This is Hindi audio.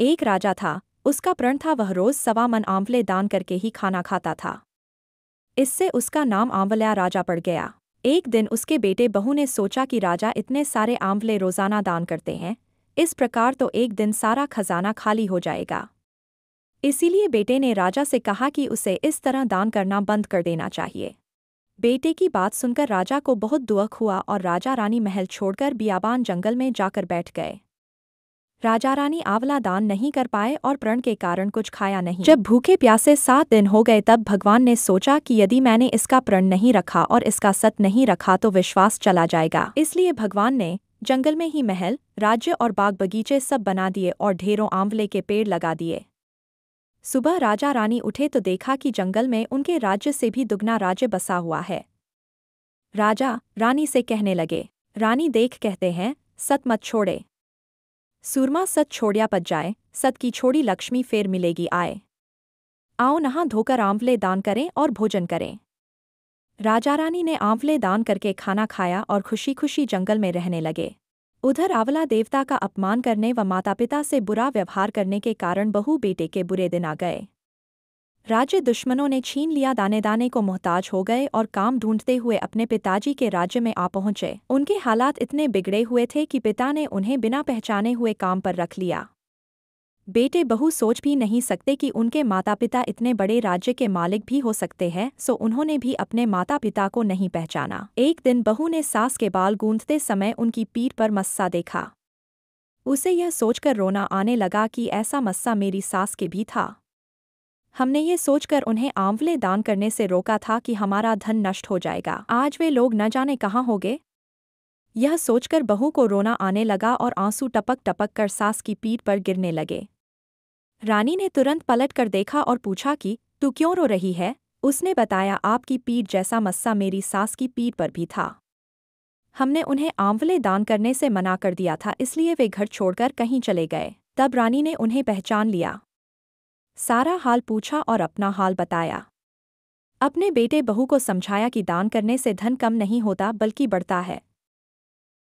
एक राजा था उसका प्रण था वह रोज सवा मन आंवले दान करके ही खाना खाता था इससे उसका नाम आंवल्या राजा पड़ गया एक दिन उसके बेटे बहू ने सोचा कि राजा इतने सारे आंवले रोजाना दान करते हैं इस प्रकार तो एक दिन सारा खजाना खाली हो जाएगा इसीलिए बेटे ने राजा से कहा कि उसे इस तरह दान करना बंद कर देना चाहिए बेटे की बात सुनकर राजा को बहुत दुख हुआ और राजा रानी महल छोड़कर बियाबान जंगल में जाकर बैठ गए राजा रानी आंवला दान नहीं कर पाए और प्रण के कारण कुछ खाया नहीं जब भूखे प्यासे सात दिन हो गए तब भगवान ने सोचा कि यदि मैंने इसका प्रण नहीं रखा और इसका सत नहीं रखा तो विश्वास चला जाएगा इसलिए भगवान ने जंगल में ही महल राज्य और बाग बगीचे सब बना दिए और ढेरों आंवले के पेड़ लगा दिए सुबह राजा रानी उठे तो देखा कि जंगल में उनके राज्य से भी दुगना राज्य बसा हुआ है राजा रानी से कहने लगे रानी देख कहते हैं सत मत छोड़े सूरमा सत छोड़िया पत जाए सत की छोड़ी लक्ष्मी फेर मिलेगी आए आओ नहा धोकर आंवले दान करें और भोजन करें राजा रानी ने आंवले दान करके खाना खाया और खुशी खुशी जंगल में रहने लगे उधर आंवला देवता का अपमान करने व माता पिता से बुरा व्यवहार करने के कारण बहु बेटे के बुरे दिन आ गए राज्य दुश्मनों ने छीन लिया दाने दाने को मोहताज हो गए और काम ढूंढते हुए अपने पिताजी के राज्य में आ पहुंचे उनके हालात इतने बिगड़े हुए थे कि पिता ने उन्हें बिना पहचाने हुए काम पर रख लिया बेटे बहु सोच भी नहीं सकते कि उनके माता पिता इतने बड़े राज्य के मालिक भी हो सकते हैं सो उन्होंने भी अपने माता पिता को नहीं पहचाना एक दिन बहू ने सास के बाल गूंथते समय उनकी पीठ पर मस्सा देखा उसे यह सोचकर रोना आने लगा कि ऐसा मस्सा मेरी सास के भी था हमने ये सोचकर उन्हें आंवले दान करने से रोका था कि हमारा धन नष्ट हो जाएगा आज वे लोग न जाने कहाँ हो गए यह सोचकर बहू को रोना आने लगा और आंसू टपक टपक कर सास की पीठ पर गिरने लगे रानी ने तुरंत पलट कर देखा और पूछा कि तू क्यों रो रही है उसने बताया आपकी पीठ जैसा मस्सा मेरी सास की पीठ पर भी था हमने उन्हें आंवले दान करने से मना कर दिया था इसलिए वे घर छोड़कर कहीं चले गए तब रानी ने उन्हें पहचान लिया सारा हाल पूछा और अपना हाल बताया अपने बेटे बहू को समझाया कि दान करने से धन कम नहीं होता बल्कि बढ़ता है